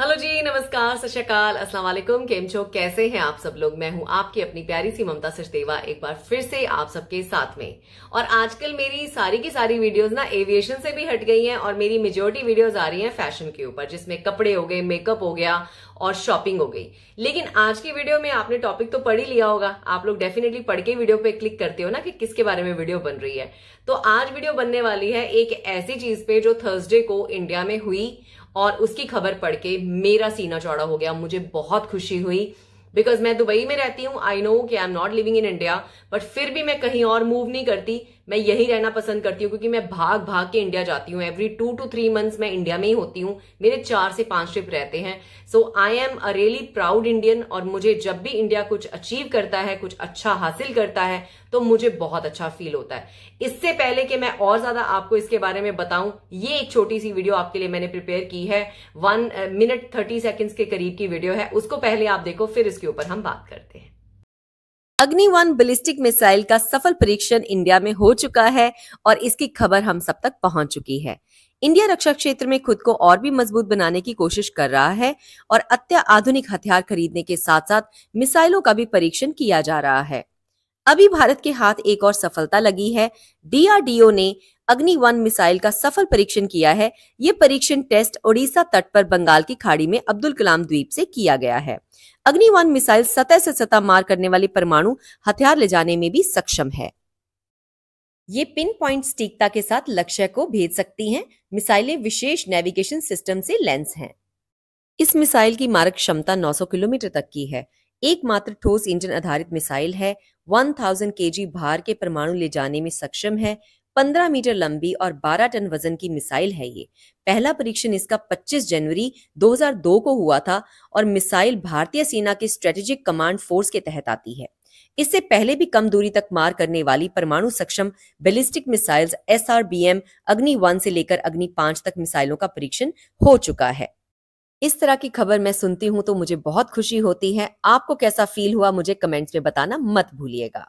hello जी नमस्कार सत्याकाल अस्सलाम वालेकुम केम चो कैसे हैं आप सब लोग मैं हूं आपकी अपनी प्यारी सी ममता सचदेवा एक बार फिर से आप सबके साथ में और आजकल मेरी सारी की सारी वीडियोस ना एविएशन से भी हट गई हैं और मेरी मेजोरिटी वीडियोस आ रही हैं फैशन के ऊपर जिसमें कपड़े हो गए मेकअप हो गया और शॉपिंग हो गई लेकिन आज की वीडियो में आपने टॉपिक तो पढ़ ही लिया होगा आप लोग डेफिनेटली पढ़ के वीडियो पे क्लिक करते हो ना कि किसके बारे में वीडियो बन रही है तो आज वीडियो बनने वाली है एक ऐसी चीज पे जो थर्सडे को इंडिया में हुई और उसकी खबर पढ़ के मेरा सीना चौड़ा हो गया मुझे बहुत खुशी हुई बिकॉज मैं दुबई में रहती हूँ आई नो कि I am not living in India but फिर भी मैं कहीं और मूव नहीं करती मैं यही रहना पसंद करती हूँ क्योंकि मैं भाग भाग के इंडिया जाती हूँ every two to three months मैं इंडिया में ही होती हूँ मेरे चार से पांच ट्रिप रहते हैं so I am a really proud Indian और मुझे जब भी इंडिया कुछ अचीव करता है कुछ अच्छा हासिल करता है तो मुझे बहुत अच्छा फील होता है इससे पहले कि मैं और ज्यादा आपको इसके बारे में बताऊं ये एक छोटी सी वीडियो आपके लिए मैंने प्रिपेयर की है वन मिनट थर्टी सेकेंड्स के करीब की वीडियो है उसको पहले आप देखो फिर इसके ऊपर हम बात करते हैं अग्नि वन बिलिस्टिक मिसाइल का सफल परीक्षण इंडिया में हो चुका है और इसकी खबर हम सब तक पहुंच चुकी है इंडिया रक्षा क्षेत्र में खुद को और भी मजबूत बनाने की कोशिश कर रहा है और अत्याधुनिक हथियार खरीदने के साथ साथ मिसाइलों का भी परीक्षण किया जा रहा है अभी भारत के हाथ एक और सफलता लगी है डीआरडीओ ने अग्नि वन मिसाइल का सफल परीक्षण किया है ये परीक्षण टेस्ट ओडिशा तट पर बंगाल की खाड़ी में अब्दुल कलाम द्वीप से किया गया है अग्नि वन मिसाइल सतह से सतह मार करने वाले परमाणु हथियार ले जाने में भी सक्षम है ये पिन पॉइंट स्टीकता के साथ लक्ष्य को भेज सकती हैं मिसाइलें विशेष नेविगेशन सिस्टम से लेंस हैं इस मिसाइल की मारक क्षमता 900 किलोमीटर तक की है एकमात्र ठोस इंजन आधारित मिसाइल है 1000 थाउजेंड के भार के परमाणु ले जाने में सक्षम है 15 मीटर लंबी और 12 टन वजन की मिसाइल है ये पहला परीक्षण इसका 25 जनवरी 2002 को हुआ था और मिसाइल भारतीय सेना के स्ट्रेटेजिक कमांड फोर्स के तहत आती है इससे पहले भी कम दूरी तक मार करने वाली परमाणु सक्षम बैलिस्टिक मिसाइल्स एस अग्नि वन से लेकर अग्नि पांच तक मिसाइलों का परीक्षण हो चुका है इस तरह की खबर मैं सुनती हूं तो मुझे बहुत खुशी होती है आपको कैसा फील हुआ मुझे कमेंट्स में बताना मत भूलिएगा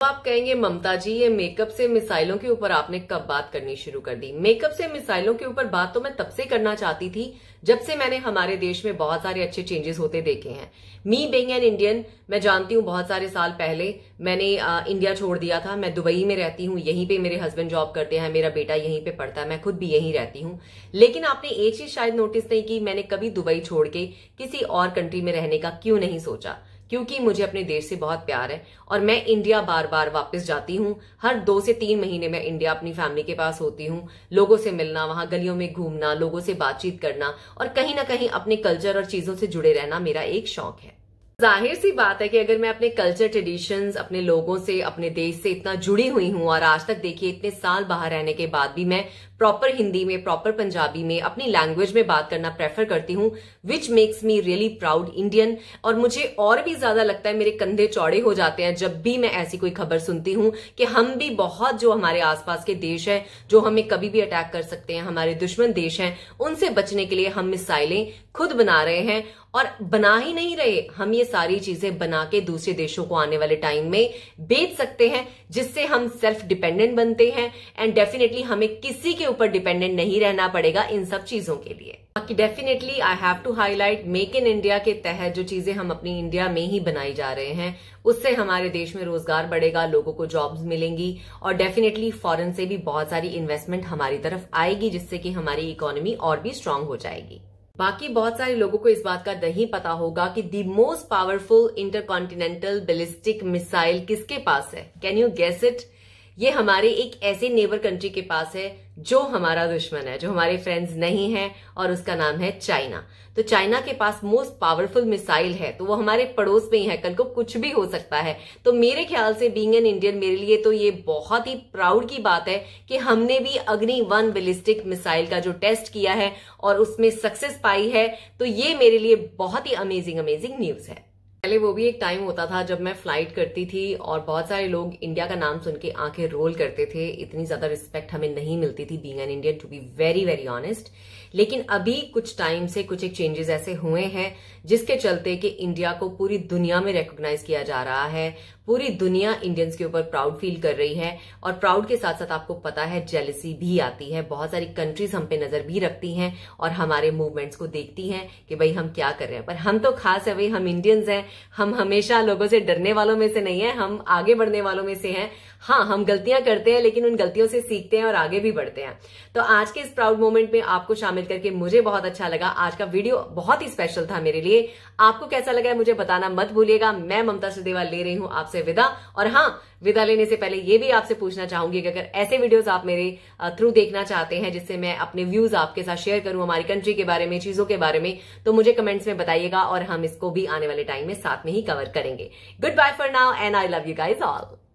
तो आप कहेंगे ममता जी ये मेकअप से मिसाइलों के ऊपर आपने कब बात करनी शुरू कर दी मेकअप से मिसाइलों के ऊपर बात तो मैं तब से करना चाहती थी जब से मैंने हमारे देश में बहुत सारे अच्छे चेंजेस होते देखे हैं मी बेइंग एन इंडियन मैं जानती हूँ बहुत सारे साल पहले मैंने आ, इंडिया छोड़ दिया था मैं दुबई में रहती हूँ यहीं पे मेरे हस्बैंड जॉब करते हैं मेरा बेटा यहीं पे पढ़ता है मैं खुद भी यहीं रहती हूँ लेकिन आपने एक चीज शायद नोटिस नहीं की मैंने कभी दुबई छोड़ के किसी और कंट्री में रहने का क्यों नहीं सोचा क्योंकि मुझे अपने देश से बहुत प्यार है और मैं इंडिया बार बार वापस जाती हूँ हर दो से तीन महीने में इंडिया अपनी फैमिली के पास होती हूँ लोगों से मिलना वहां गलियों में घूमना लोगों से बातचीत करना और कहीं ना कहीं अपने कल्चर और चीजों से जुड़े रहना मेरा एक शौक है जाहिर सी बात है कि अगर मैं अपने कल्चर ट्रेडिशंस अपने लोगों से अपने देश से इतना जुड़ी हुई हूँ और आज तक देखिए इतने साल बाहर रहने के बाद भी मैं प्रॉपर हिंदी में प्रॉपर पंजाबी में अपनी लैंग्वेज में बात करना प्रेफर करती हूँ which makes me really proud Indian और मुझे और भी ज्यादा लगता है मेरे कंधे चौड़े हो जाते हैं जब भी मैं ऐसी कोई खबर सुनती हूँ कि हम भी बहुत जो हमारे आसपास के देश है जो हमें कभी भी अटैक कर सकते हैं हमारे दुश्मन देश हैं उनसे बचने के लिए हम मिसाइलें खुद बना रहे हैं और बना ही नहीं रहे हम ये सारी चीजें बना के दूसरे देशों को आने वाले टाइम में बेच सकते हैं जिससे हम सेल्फ डिपेंडेंट बनते हैं एंड डेफिनेटली हमें किसी के ऊपर डिपेंडेंट नहीं रहना पड़ेगा इन सब चीजों के लिए बाकी definitely I have to highlight make in India के तहत जो चीजें हम अपनी इंडिया में ही बनाई जा रहे हैं उससे हमारे देश में रोजगार बढ़ेगा लोगों को जॉब्स मिलेंगी और डेफिनेटली फॉरेन से भी बहुत सारी इन्वेस्टमेंट हमारी तरफ आएगी जिससे कि हमारी इकोनॉमी और भी स्ट्रांग हो जाएगी बाकी बहुत सारे लोगों को इस बात का नहीं पता होगा कि the most powerful intercontinental ballistic missile किसके पास है कैन यू गैस इट ये हमारे एक ऐसे नेबर कंट्री के पास है जो हमारा दुश्मन है जो हमारे फ्रेंड्स नहीं है और उसका नाम है चाइना तो चाइना के पास मोस्ट पावरफुल मिसाइल है तो वो हमारे पड़ोस में ही है कल को कुछ भी हो सकता है तो मेरे ख्याल से बींग एन इंडियन मेरे लिए तो ये बहुत ही प्राउड की बात है कि हमने भी अग्नि वन बिलिस्टिक मिसाइल का जो टेस्ट किया है और उसमें सक्सेस पाई है तो ये मेरे लिए बहुत ही अमेजिंग अमेजिंग न्यूज है पहले वो भी एक टाइम होता था जब मैं फ्लाइट करती थी और बहुत सारे लोग इंडिया का नाम सुन के आंखें रोल करते थे इतनी ज्यादा रिस्पेक्ट हमें नहीं मिलती थी being an Indian to be very very honest लेकिन अभी कुछ टाइम से कुछ एक चेंजेस ऐसे हुए हैं जिसके चलते कि इंडिया को पूरी दुनिया में रिकॉग्नाइज किया जा रहा है पूरी दुनिया इंडियंस के ऊपर प्राउड फील कर रही है और प्राउड के साथ साथ आपको पता है जेलसी भी आती है बहुत सारी कंट्रीज हम पे नजर भी रखती हैं और हमारे मूवमेंट्स को देखती हैं कि भाई हम क्या कर रहे हैं पर हम तो खास है भाई हम इंडियंस हैं हम हमेशा लोगों से डरने वालों में से नहीं है हम आगे बढ़ने वालों में से हैं हाँ हम गलतियां करते हैं लेकिन उन गलतियों से सीखते हैं और आगे भी बढ़ते हैं तो आज के इस प्राउड मोमेंट में आपको शामिल करके मुझे बहुत अच्छा लगा आज का वीडियो बहुत ही स्पेशल था मेरे लिए आपको कैसा लगा है मुझे बताना मत भूलिएगा मैं ममता सुदेवा ले रही हूं आपसे आपसे विदा और हाँ विदा लेने से पहले ये भी आपसे पूछना चाहूंगी कि अगर ऐसे वीडियोस आप मेरे थ्रू देखना चाहते हैं जिससे मैं अपने व्यूज आपके साथ शेयर करूं हमारी कंट्री के बारे में चीजों के बारे में तो मुझे कमेंट्स में बताइएगा और हम इसको भी आने वाले टाइम में साथ में ही कवर करेंगे good bye for now and I love you guys all